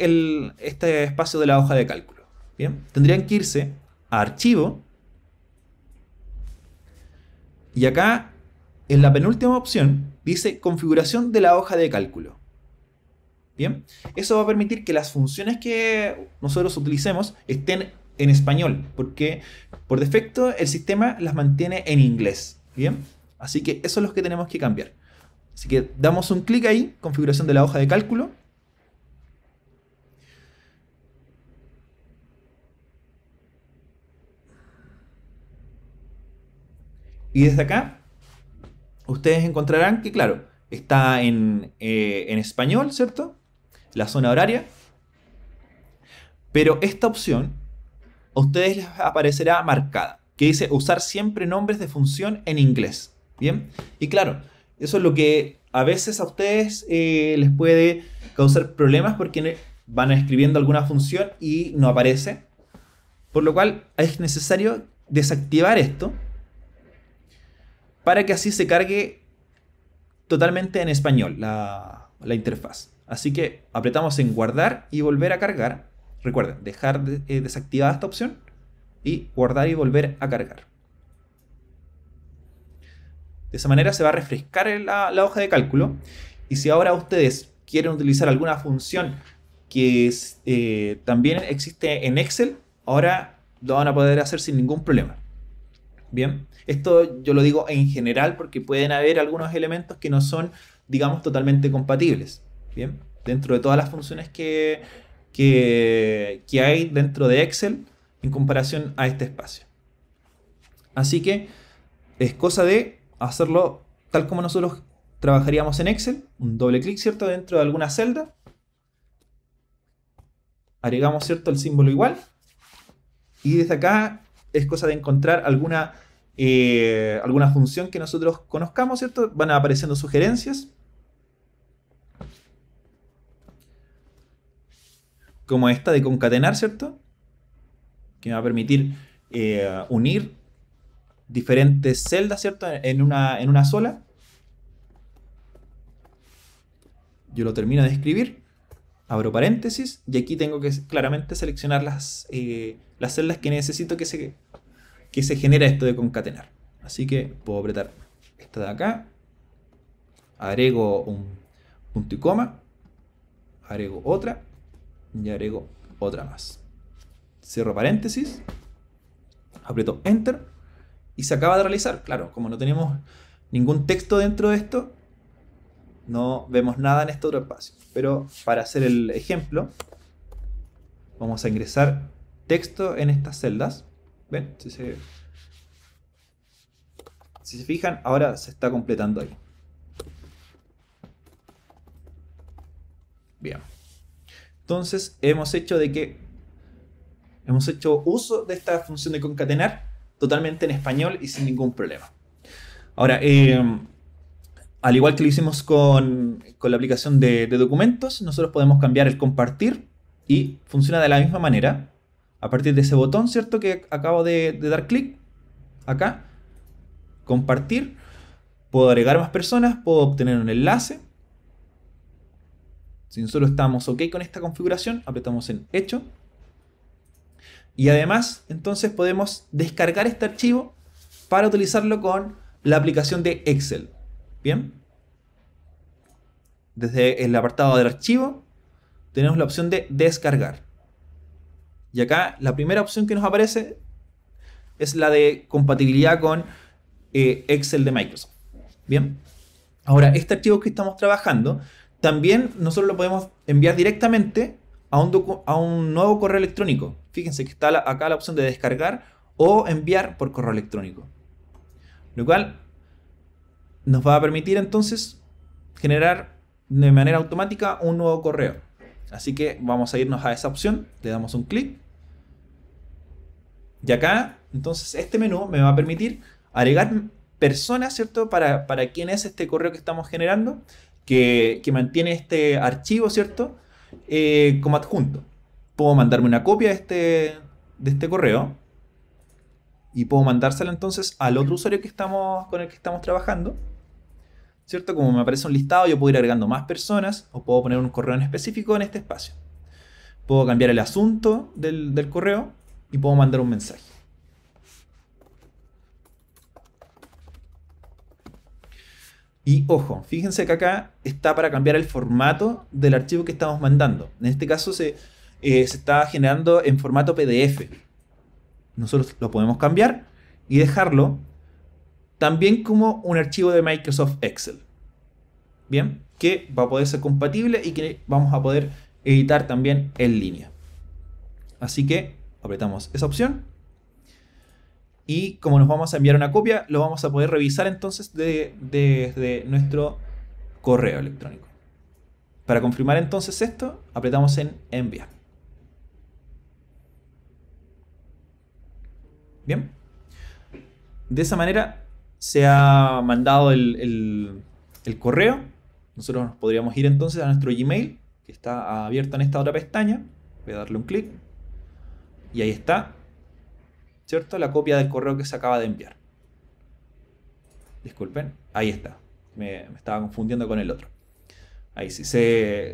este espacio de la hoja de cálculo. ¿bien? Tendrían que irse a archivo y acá en la penúltima opción dice configuración de la hoja de cálculo. Bien, eso va a permitir que las funciones que nosotros utilicemos estén en español, porque por defecto el sistema las mantiene en inglés. Bien, Así que eso es lo que tenemos que cambiar. Así que damos un clic ahí, configuración de la hoja de cálculo. Y desde acá, ustedes encontrarán que, claro, está en, eh, en español, ¿cierto? La zona horaria. Pero esta opción a ustedes les aparecerá marcada, que dice usar siempre nombres de función en inglés. ¿Bien? Y claro, eso es lo que a veces a ustedes eh, les puede causar problemas porque van escribiendo alguna función y no aparece. Por lo cual es necesario desactivar esto para que así se cargue totalmente en español la, interfaz. Así que apretamos en guardar y volver a cargar. Recuerden, dejar eh, desactivada esta opción y guardar y volver a cargar. De esa manera se va a refrescar la, hoja de cálculo. Y si ahora ustedes quieren utilizar alguna función que eh, también existe en Excel, ahora lo van a poder hacer sin ningún problema. Bien, esto yo lo digo en general porque pueden haber algunos elementos que no son, digamos, totalmente compatibles. Bien, dentro de todas las funciones que hay dentro de Excel en comparación a este espacio. Así que es cosa de hacerlo tal como nosotros trabajaríamos en Excel, un doble clic, ¿cierto? Dentro de alguna celda. Agregamos, ¿cierto? El símbolo igual. Y desde acá es cosa de encontrar alguna, eh, alguna función que nosotros conozcamos, ¿cierto? Van apareciendo sugerencias. Como esta de concatenar, ¿cierto? Que me va a permitir eh, unir diferentes celdas, ¿cierto? En una, en una sola. Yo lo termino de escribir, abro paréntesis, y aquí tengo que claramente seleccionar las, eh, las celdas que necesito que se, que se genere esto de concatenar. Así que puedo apretar esta de acá, agrego un punto y coma, agrego otra y agrego otra más. Cierro paréntesis, aprieto Enter y se acaba de realizar. Claro, como no tenemos ningún texto dentro de esto, no vemos nada en este otro espacio. Pero para hacer el ejemplo, vamos a ingresar texto en estas celdas. ¿Ven? Si se, si se fijan, ahora se está completando ahí. Bien. Entonces hemos hecho de que hemos hecho uso de esta función de concatenar totalmente en español y sin ningún problema. Ahora, eh, al igual que lo hicimos con, la aplicación de, documentos, nosotros podemos cambiar el compartir y funciona de la misma manera. A partir de ese botón, ¿cierto? Que acabo de, de dar clic, acá, compartir, puedo agregar más personas, puedo obtener un enlace. Si nosotros estamos ok con esta configuración, apretamos en hecho y además, entonces podemos descargar este archivo para utilizarlo con la aplicación de Excel. Bien. Desde el apartado del archivo tenemos la opción de descargar. Y acá la primera opción que nos aparece es la de compatibilidad con eh, Excel de Microsoft. Bien. Ahora, este archivo que estamos trabajando también nosotros lo podemos enviar directamente a un, nuevo correo electrónico. Fíjense que está acá la opción de descargar o enviar por correo electrónico. Lo cual nos va a permitir entonces generar de manera automática un nuevo correo. Así que vamos a irnos a esa opción, le damos un clic. Y acá, entonces, este menú me va a permitir agregar personas, ¿cierto? Para, para quién es este correo que estamos generando, que, que mantiene este archivo, ¿cierto? Eh, como adjunto. Puedo mandarme una copia de este, de este correo y puedo mandársela entonces al otro usuario que estamos, con el que estamos trabajando. ¿Cierto? Como me aparece un listado, yo puedo ir agregando más personas o puedo poner un correo en específico en este espacio. Puedo cambiar el asunto del correo y puedo mandar un mensaje. Y ojo, fíjense que acá está para cambiar el formato del archivo que estamos mandando. En este caso se, eh, se está generando en formato PDF. Nosotros lo podemos cambiar y dejarlo también como un archivo de Microsoft Excel. Bien, que va a poder ser compatible y que vamos a poder editar también en línea. Así que apretamos esa opción y como nos vamos a enviar una copia, lo vamos a poder revisar entonces desde nuestro correo electrónico. Para confirmar entonces esto, apretamos en enviar. Bien. De esa manera se ha mandado el, el correo. Nosotros nos podríamos ir entonces a nuestro Gmail, que está abierto en esta otra pestaña. Voy a darle un clic. Y ahí está ¿cierto? La copia del correo que se acaba de enviar. Disculpen, ahí está. Me, estaba confundiendo con el otro. Ahí sí, se,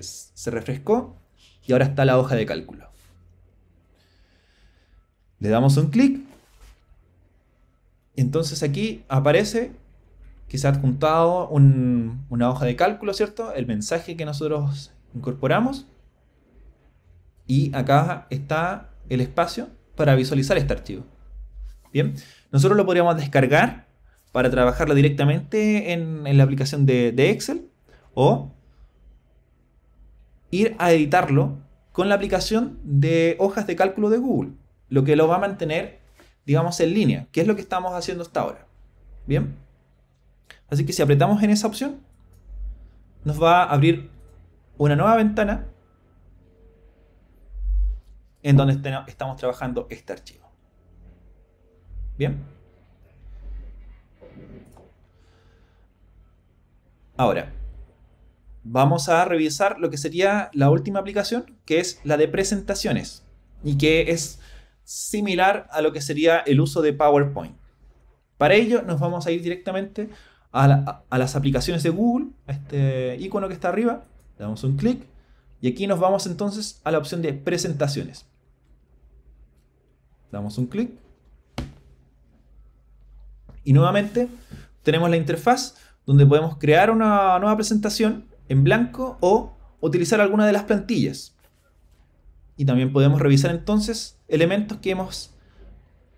refrescó y ahora está la hoja de cálculo. Le damos un clic. Entonces aquí aparece que se ha adjuntado una hoja de cálculo, ¿cierto? El mensaje que nosotros incorporamos. Y acá está el espacio para visualizar este archivo. Bien, nosotros lo podríamos descargar para trabajarlo directamente en, la aplicación de, de Excel o ir a editarlo con la aplicación de hojas de cálculo de Google, lo que lo va a mantener, digamos, en línea, que es lo que estamos haciendo hasta ahora. Bien. Así que si apretamos en esa opción, nos va a abrir una nueva ventana en donde estamos trabajando este archivo. ¿Bien? Ahora, vamos a revisar lo que sería la última aplicación, que es la de presentaciones, y que es similar a lo que sería el uso de PowerPoint. Para ello nos vamos a ir directamente a, las aplicaciones de Google, a este icono que está arriba, damos un clic, y aquí nos vamos entonces a la opción de presentaciones. Damos un clic y nuevamente tenemos la interfaz donde podemos crear una nueva presentación en blanco o utilizar alguna de las plantillas. Y también podemos revisar entonces elementos que hemos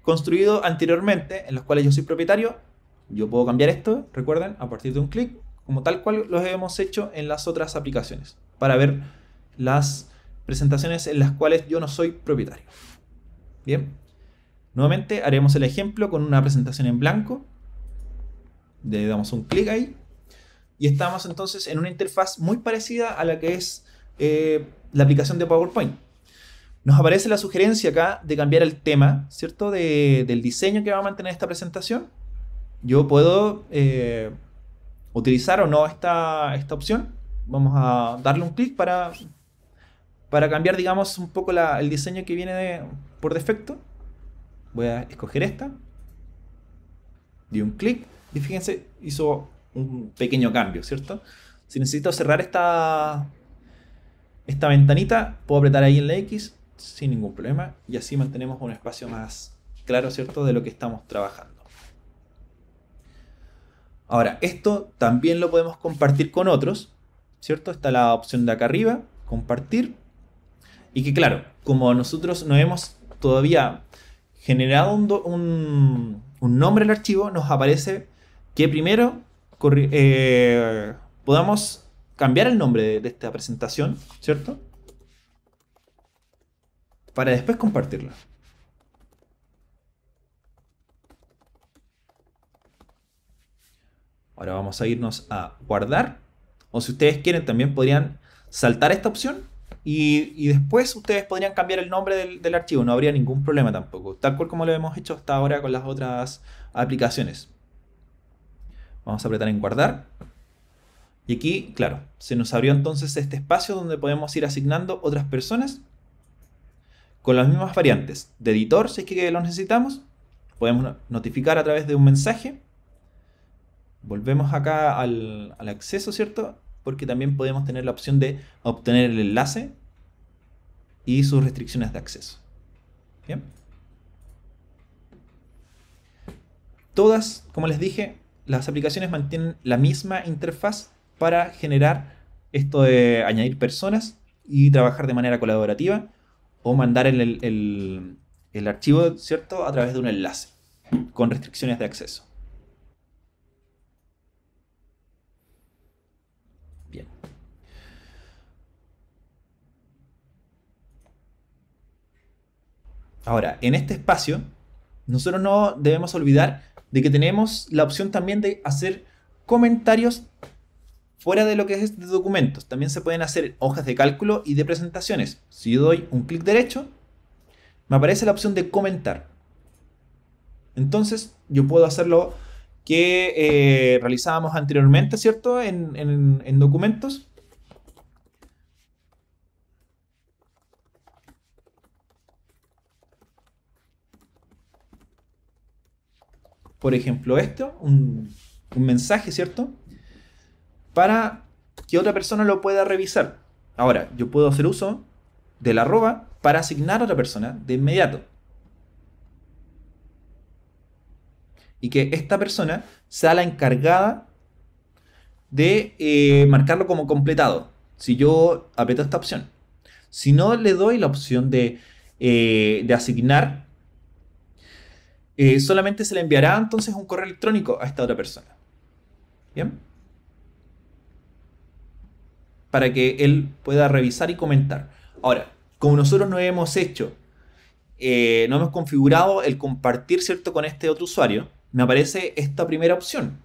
construido anteriormente, en los cuales yo soy propietario. Yo puedo cambiar esto, recuerden, a partir de un clic, como tal cual los hemos hecho en las otras aplicaciones, para ver las presentaciones en las cuales yo no soy propietario. Bien. Nuevamente haremos el ejemplo con una presentación en blanco. Le damos un clic ahí. Y estamos entonces en una interfaz muy parecida a la que es eh, la aplicación de PowerPoint. Nos aparece la sugerencia acá de cambiar el tema, ¿cierto? del diseño que va a mantener esta presentación. Yo puedo eh, utilizar o no esta, esta opción. Vamos a darle un clic para, para cambiar, digamos, un poco el diseño que viene por defecto. Voy a escoger esta. Di un clic y fíjense, hizo un pequeño cambio, ¿cierto? Si necesito cerrar esta, esta ventanita, puedo apretar ahí en la X sin ningún problema y así mantenemos un espacio más claro, ¿cierto?, de lo que estamos trabajando. Ahora, esto también lo podemos compartir con otros, ¿cierto? Está la opción de acá arriba, compartir. Y que claro, como nosotros no hemos todavía generado un, nombre al archivo, nos aparece que primero eh, podamos cambiar el nombre de, esta presentación, ¿cierto? Para después compartirla. Ahora vamos a irnos a guardar. O si ustedes quieren también podrían saltar esta opción y, después ustedes podrían cambiar el nombre del, archivo, no habría ningún problema tampoco, tal cual como lo hemos hecho hasta ahora con las otras aplicaciones. Vamos a apretar en guardar. Y aquí, claro, se nos abrió entonces este espacio donde podemos ir asignando otras personas con las mismas variantes. De editor, si es que lo necesitamos, podemos notificar a través de un mensaje. Volvemos acá al, al acceso, ¿cierto? porque también podemos tener la opción de obtener el enlace y sus restricciones de acceso. Bien. Todas, como les dije, las aplicaciones mantienen la misma interfaz para generar esto de añadir personas y trabajar de manera colaborativa o mandar el, archivo, ¿cierto?, a través de un enlace con restricciones de acceso. Ahora, en este espacio, nosotros no debemos olvidar de que tenemos la opción también de hacer comentarios fuera de lo que es de este documentos. También se pueden hacer hojas de cálculo y de presentaciones. Si yo doy un clic derecho, me aparece la opción de comentar. Entonces, yo puedo hacer lo que eh, realizábamos anteriormente, ¿cierto? en documentos. por ejemplo, esto, un, mensaje, ¿cierto? Para que otra persona lo pueda revisar. Ahora, yo puedo hacer uso del arroba para asignar a otra persona de inmediato. Y que esta persona sea la encargada de eh, marcarlo como completado. Si yo apeto esta opción. Si no le doy la opción de, eh, de asignar, eh, solamente se le enviará entonces un correo electrónico a esta otra persona. ¿Bien? Para que él pueda revisar y comentar. Ahora, como nosotros no hemos hecho, eh, no hemos configurado el compartir, ¿cierto?, con este otro usuario, me aparece esta primera opción,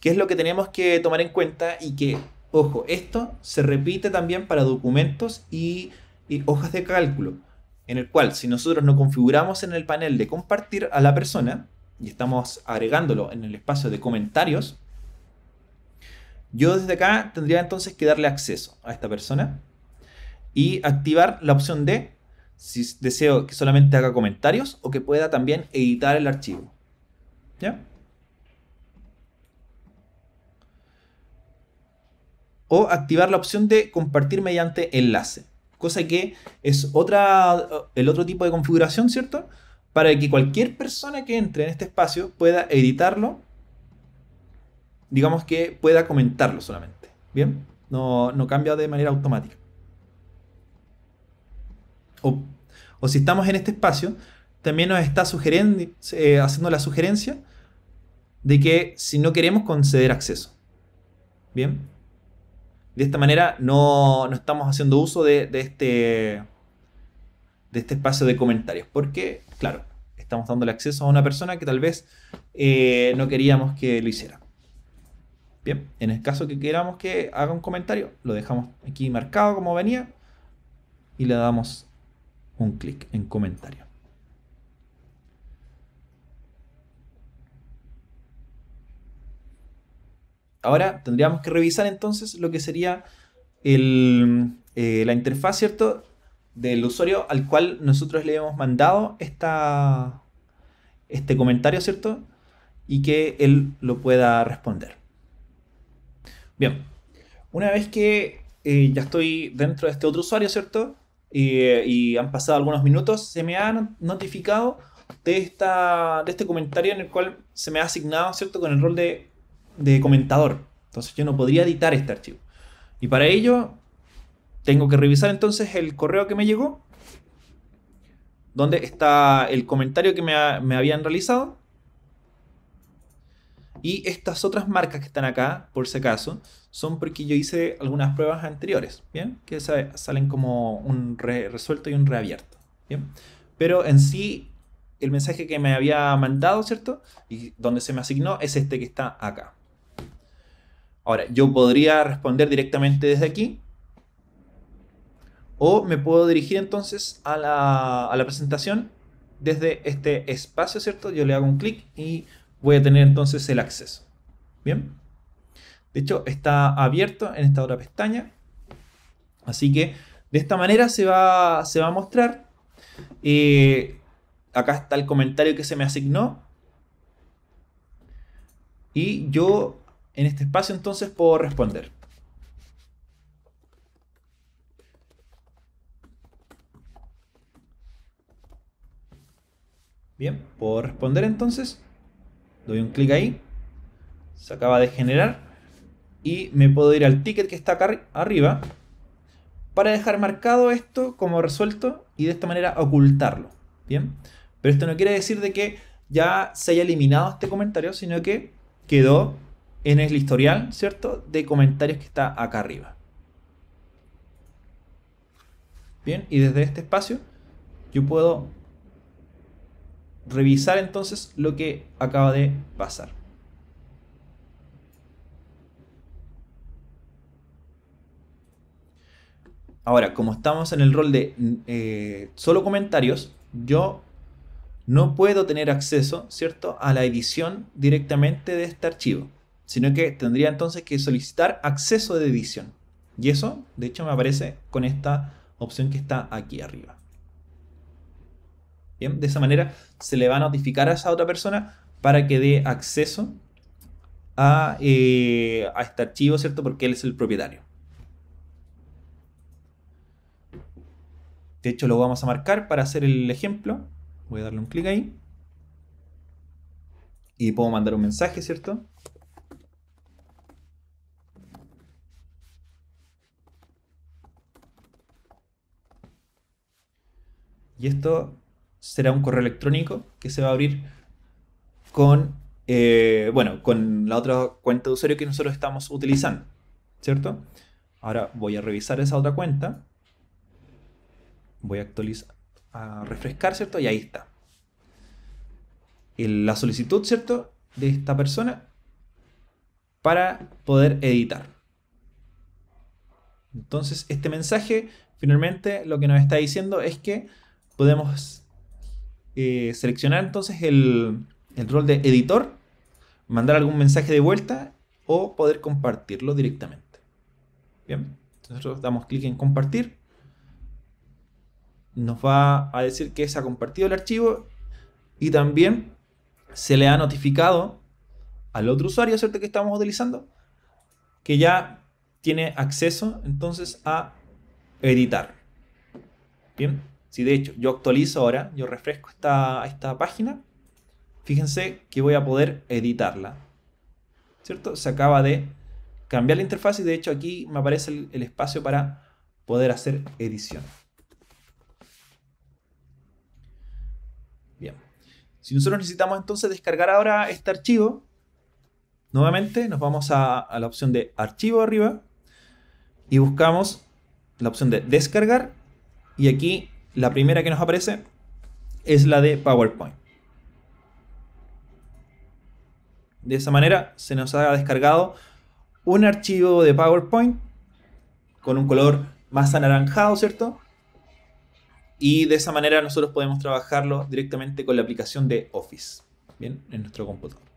que es lo que tenemos que tomar en cuenta y que, ojo, esto se repite también para documentos y hojas de cálculo en el cual si nosotros no configuramos en el panel de compartir a la persona, y estamos agregándolo en el espacio de comentarios, yo desde acá tendría entonces que darle acceso a esta persona y activar la opción de si deseo que solamente haga comentarios o que pueda también editar el archivo. ¿Ya? O activar la opción de compartir mediante enlace cosa que es otra, el otro tipo de configuración, ¿cierto? Para que cualquier persona que entre en este espacio pueda editarlo, digamos que pueda comentarlo solamente, ¿bien? No, cambia de manera automática. O, si estamos en este espacio, también nos está eh, haciendo la sugerencia de que si no queremos conceder acceso. Bien, de esta manera no, estamos haciendo uso de, este, de este espacio de comentarios, porque, claro, estamos dándole acceso a una persona que tal vez eh, no queríamos que lo hiciera. Bien, en el caso que queramos que haga un comentario, lo dejamos aquí marcado como venía y le damos un clic en comentario. Ahora tendríamos que revisar entonces lo que sería eh, la interfaz, ¿cierto? Del usuario al cual nosotros le hemos mandado este comentario, ¿cierto? Y que él lo pueda responder. Bien, una vez que eh, ya estoy dentro de este otro usuario, ¿cierto? y han pasado algunos minutos, se me ha notificado de, esta, de este comentario en el cual se me ha asignado, ¿cierto? Con el rol de de comentador. Entonces yo no podría editar este archivo. Y para ello tengo que revisar entonces el correo que me llegó, donde está el comentario que me, habían realizado. Y estas otras marcas que están acá, por si acaso, son porque yo hice algunas pruebas anteriores, ¿bien? Que salen como un resuelto y un reabierto, Pero en sí, el mensaje que me había mandado, ¿cierto? Y donde se me asignó es este que está acá. Ahora, yo podría responder directamente desde aquí o me puedo dirigir entonces a la, presentación desde este espacio, ¿cierto? Yo le hago un clic y voy a tener entonces el acceso. Bien. De hecho, está abierto en esta otra pestaña. Así que de esta manera se va, se va a mostrar. Eh, acá está el comentario que se me asignó. Y yo en este espacio entonces puedo responder. Bien, puedo responder entonces. Doy un clic ahí. Se acaba de generar. Y me puedo ir al ticket que está acá arriba. Para dejar marcado esto como resuelto. Y de esta manera ocultarlo. Bien. Pero esto no quiere decir de que ya se haya eliminado este comentario. Sino que quedó en el historial, ¿cierto? De comentarios que está acá arriba. Bien, y desde este espacio yo puedo revisar entonces lo que acaba de pasar. Ahora, como estamos en el rol de eh, solo comentarios, yo no puedo tener acceso, ¿cierto?, a la edición directamente de este archivo sino que tendría entonces que solicitar acceso de edición. Y eso, de hecho, me aparece con esta opción que está aquí arriba. Bien, de esa manera se le va a notificar a esa otra persona para que dé acceso a, eh, a este archivo, ¿cierto? Porque él es el propietario. De hecho, lo vamos a marcar para hacer el ejemplo. Voy a darle un clic ahí. Y puedo mandar un mensaje, ¿cierto? Y esto será un correo electrónico que se va a abrir con, eh, bueno, con la otra cuenta de usuario que nosotros estamos utilizando, ¿cierto? Ahora voy a revisar esa otra cuenta. Voy a actualizar, a refrescar, ¿cierto? Y ahí está. la solicitud, ¿cierto? De esta persona para poder editar. Entonces, este mensaje finalmente lo que nos está diciendo es que podemos eh, seleccionar entonces el, rol de editor, mandar algún mensaje de vuelta o poder compartirlo directamente. Bien, nosotros damos clic en compartir. Nos va a decir que se ha compartido el archivo y también se le ha notificado al otro usuario, ¿cierto? Que estamos utilizando, que ya tiene acceso entonces a editar. Bien. Si de hecho yo actualizo ahora, yo refresco esta, esta página, fíjense que voy a poder editarla. ¿Cierto? Se acaba de cambiar la interfaz y de hecho aquí me aparece el, espacio para poder hacer edición. Bien. Si nosotros necesitamos entonces descargar ahora este archivo, nuevamente nos vamos a, a la opción de archivo arriba y buscamos la opción de descargar y aquí la primera que nos aparece es la de PowerPoint. De esa manera se nos ha descargado un archivo de PowerPoint con un color más anaranjado, ¿cierto? Y de esa manera nosotros podemos trabajarlo directamente con la aplicación de Office, ¿bien? En nuestro computador.